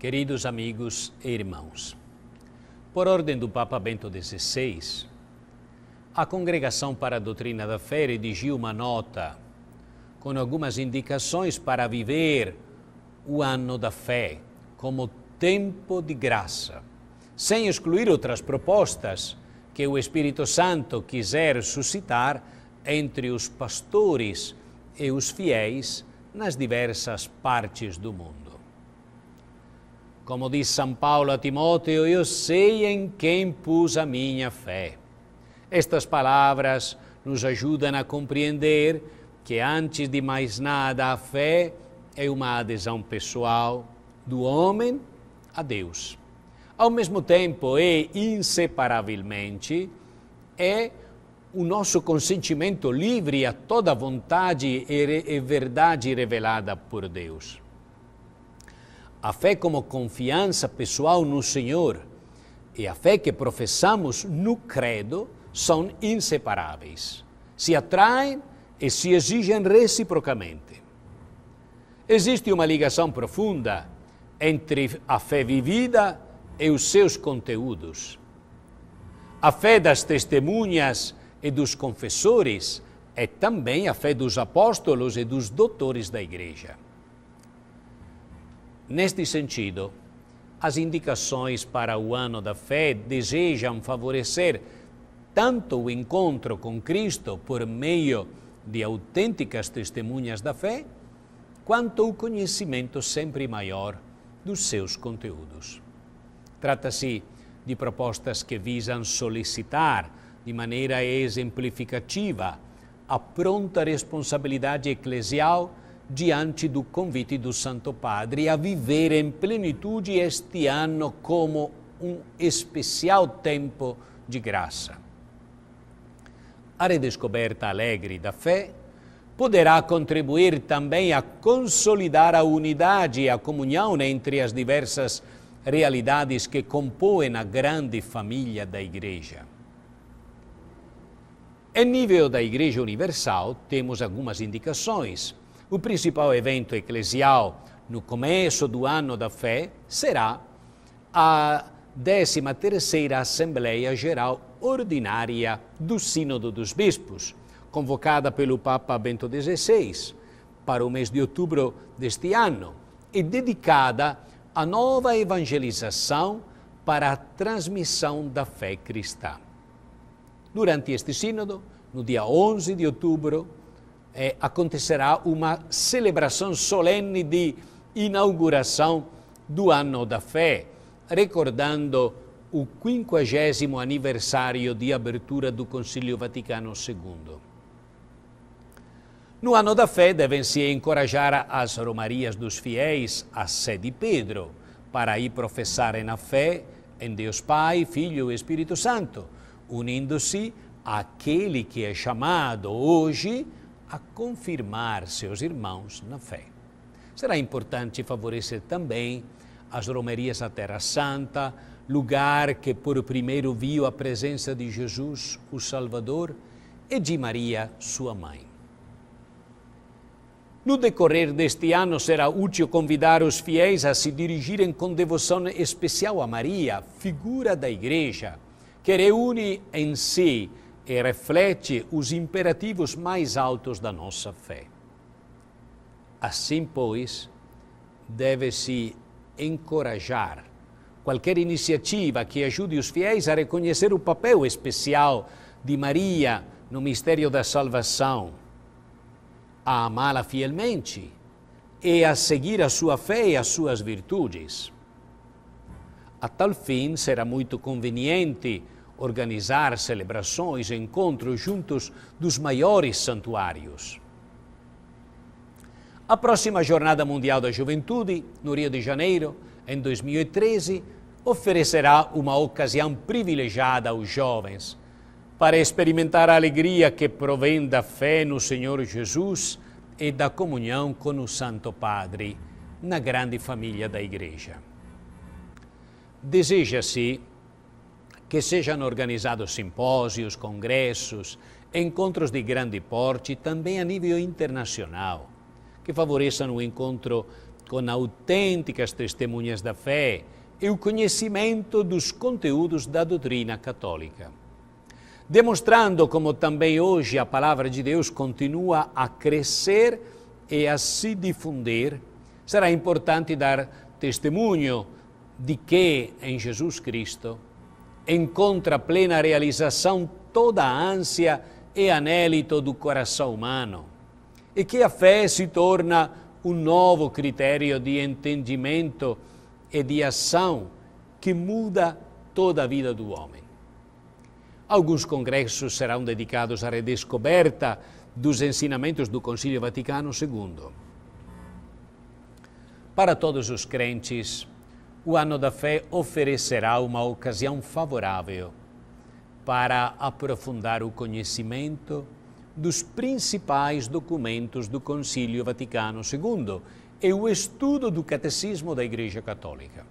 Queridos amigos e irmãos, por ordem do Papa Bento XVI, a Congregação para a Doutrina da Fé redigiu uma nota com algumas indicações para viver o ano da fé como tempo de graça, sem excluir outras propostas que o Espírito Santo quiser suscitar entre os pastores e os fiéis nas diversas partes do mundo. Como diz São Paulo a Timóteo, eu sei em quem pus a minha fé. Estas palavras nos ajudam a compreender que, antes de mais nada, a fé é uma adesão pessoal do homem a Deus. Ao mesmo tempo e inseparavelmente, é o nosso consentimento livre a toda vontade e verdade revelada por Deus. A fé como confiança pessoal no Senhor e a fé que professamos no credo são inseparáveis, se atraem e se exigem reciprocamente. Existe uma ligação profunda entre a fé vivida e os seus conteúdos. A fé das testemunhas e dos confessores é também a fé dos apóstolos e dos doutores da Igreja. Neste sentido, as indicações para o ano da fé desejam favorecer tanto o encontro com Cristo por meio de autênticas testemunhas da fé, quanto o conhecimento sempre maior dos seus conteúdos. Trata-se de propostas que visam solicitar, de maneira exemplificativa, a pronta responsabilidade eclesial diante do convite do Santo Padre a viver em plenitude este ano como um especial tempo de graça. A redescoberta alegre da fé poderá contribuir também a consolidar a unidade e a comunhão entre as diversas realidades que compõem a grande família da Igreja. Em nível da Igreja Universal, temos algumas indicações o principal evento eclesial no começo do ano da fé será a 13ª Assembleia Geral Ordinária do Sínodo dos Bispos, convocada pelo Papa Bento XVI para o mês de outubro deste ano e dedicada à nova evangelização para a transmissão da fé cristã. Durante este sínodo, no dia 11 de outubro, é, acontecerá uma celebração solene de inauguração do Ano da Fé, recordando o quinquagésimo aniversário de abertura do Concílio Vaticano II. No Ano da Fé devem-se encorajar as romarias dos fiéis à sé de Pedro, para ir professarem a fé em Deus Pai, Filho e Espírito Santo, unindo-se àquele que é chamado hoje a confirmar seus irmãos na fé. Será importante favorecer também as romarias à Terra Santa, lugar que por primeiro viu a presença de Jesus, o Salvador, e de Maria, sua mãe. No decorrer deste ano, será útil convidar os fiéis a se dirigirem com devoção especial a Maria, figura da Igreja, que reúne em si e reflete os imperativos mais altos da nossa fé. Assim, pois, deve-se encorajar qualquer iniciativa que ajude os fiéis a reconhecer o papel especial de Maria no mistério da salvação, a amá-la fielmente e a seguir a sua fé e as suas virtudes. A tal fim, será muito conveniente organizar celebrações e encontros juntos dos maiores santuários. A próxima Jornada Mundial da Juventude, no Rio de Janeiro, em 2013, oferecerá uma ocasião privilegiada aos jovens para experimentar a alegria que provém da fé no Senhor Jesus e da comunhão com o Santo Padre na grande família da Igreja. Deseja-se que sejam organizados simpósios, congressos, encontros de grande porte, também a nível internacional, que favoreçam o encontro com autênticas testemunhas da fé e o conhecimento dos conteúdos da doutrina católica. Demonstrando como também hoje a palavra de Deus continua a crescer e a se difundir, será importante dar testemunho de que em Jesus Cristo encontra plena realização toda a ânsia e anelito do coração humano, e que a fé se torna um novo critério de entendimento e de ação que muda toda a vida do homem. Alguns congressos serão dedicados à redescoberta dos ensinamentos do Concílio Vaticano II. Para todos os crentes, o Ano da Fé oferecerá uma ocasião favorável para aprofundar o conhecimento dos principais documentos do Concílio Vaticano II e o estudo do Catecismo da Igreja Católica.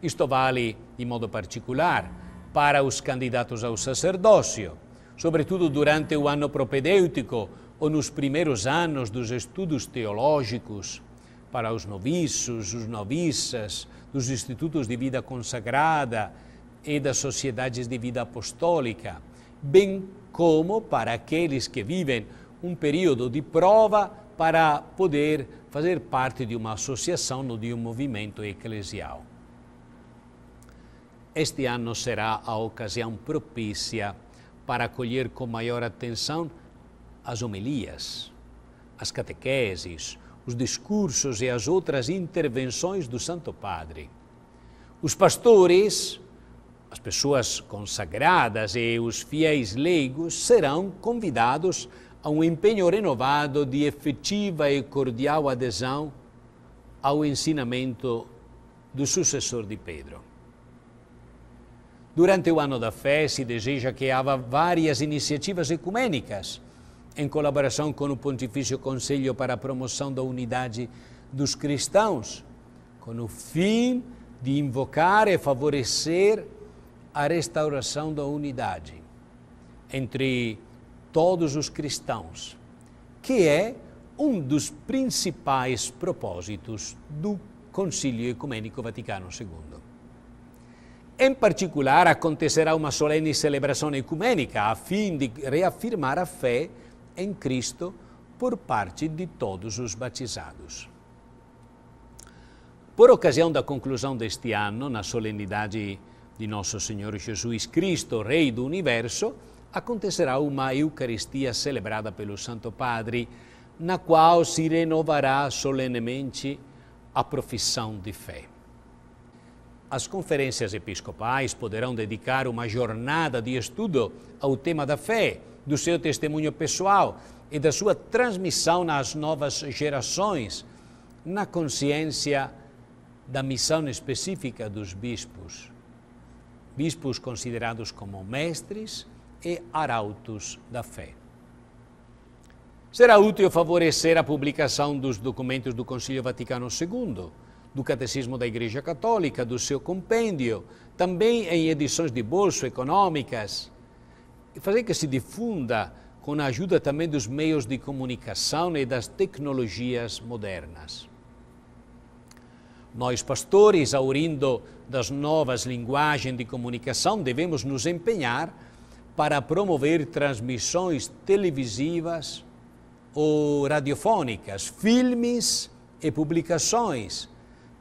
Isto vale, em modo particular, para os candidatos ao sacerdócio, sobretudo durante o ano propedêutico ou nos primeiros anos dos estudos teológicos para os noviços, os noviças, dos institutos de vida consagrada e das sociedades de vida apostólica, bem como para aqueles que vivem um período de prova para poder fazer parte de uma associação ou de um movimento eclesial. Este ano será a ocasião propícia para acolher com maior atenção as homilias, as catequeses, os discursos e as outras intervenções do Santo Padre. Os pastores, as pessoas consagradas e os fiéis leigos serão convidados a um empenho renovado de efetiva e cordial adesão ao ensinamento do sucessor de Pedro. Durante o ano da fé, se deseja que haja várias iniciativas ecumênicas em colaboração com o Pontifício Conselho para a Promoção da Unidade dos Cristãos, com o fim de invocar e favorecer a restauração da unidade entre todos os cristãos, que é um dos principais propósitos do Concílio Ecumênico Vaticano II. Em particular, acontecerá uma solene celebração ecumênica a fim de reafirmar a fé em Cristo por parte de todos os batizados. Por ocasião da conclusão deste ano, na solenidade de Nosso Senhor Jesus Cristo, Rei do Universo, acontecerá uma Eucaristia celebrada pelo Santo Padre, na qual se renovará solenemente a profissão de fé. As conferências episcopais poderão dedicar uma jornada de estudo ao tema da fé, do seu testemunho pessoal e da sua transmissão nas novas gerações, na consciência da missão específica dos bispos. Bispos considerados como mestres e arautos da fé. Será útil favorecer a publicação dos documentos do Concílio Vaticano II, do Catecismo da Igreja Católica, do seu compêndio, também em edições de bolso econômicas, fazer que se difunda com a ajuda também dos meios de comunicação e das tecnologias modernas. Nós, pastores, aurindo das novas linguagens de comunicação, devemos nos empenhar para promover transmissões televisivas ou radiofônicas, filmes e publicações,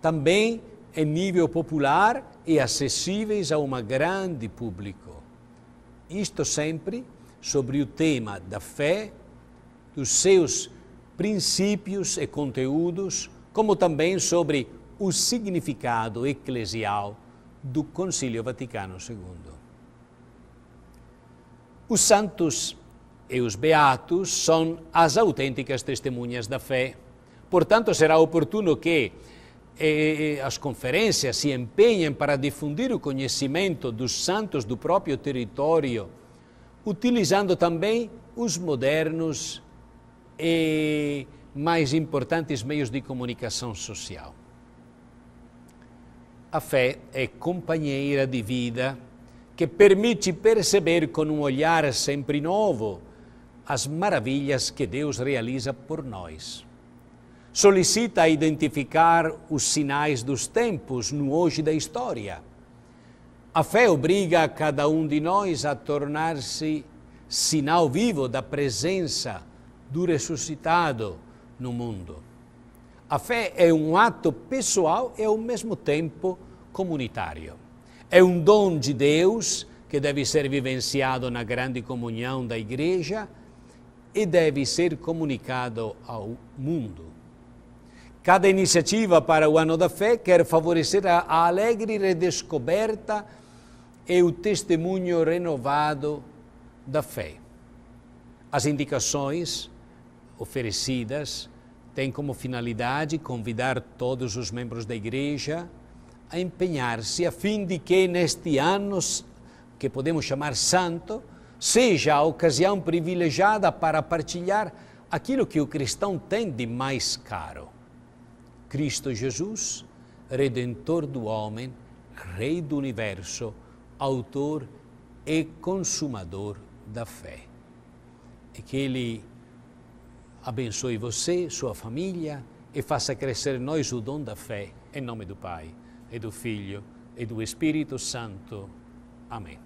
também em nível popular e acessíveis a um grande público isto sempre sobre o tema da fé, dos seus princípios e conteúdos, como também sobre o significado eclesial do Concílio Vaticano II. Os santos e os beatos são as autênticas testemunhas da fé. Portanto, será oportuno que as conferências se empenham para difundir o conhecimento dos santos do próprio território, utilizando também os modernos e mais importantes meios de comunicação social. A fé é companheira de vida que permite perceber com um olhar sempre novo as maravilhas que Deus realiza por nós solicita identificar os sinais dos tempos no hoje da história. A fé obriga cada um de nós a tornar-se sinal vivo da presença do ressuscitado no mundo. A fé é um ato pessoal e, ao mesmo tempo, comunitário. É um dom de Deus que deve ser vivenciado na grande comunhão da Igreja e deve ser comunicado ao mundo. Cada iniciativa para o Ano da Fé quer favorecer a alegre redescoberta e o testemunho renovado da fé. As indicações oferecidas têm como finalidade convidar todos os membros da Igreja a empenhar-se a fim de que neste ano, que podemos chamar santo, seja a ocasião privilegiada para partilhar aquilo que o cristão tem de mais caro Cristo Jesus, Redentor do homem, Rei do universo, Autor e Consumador da fé. E que Ele abençoe você, sua família e faça crescer em nós o dom da fé, em nome do Pai, e do Filho, e do Espírito Santo. Amém.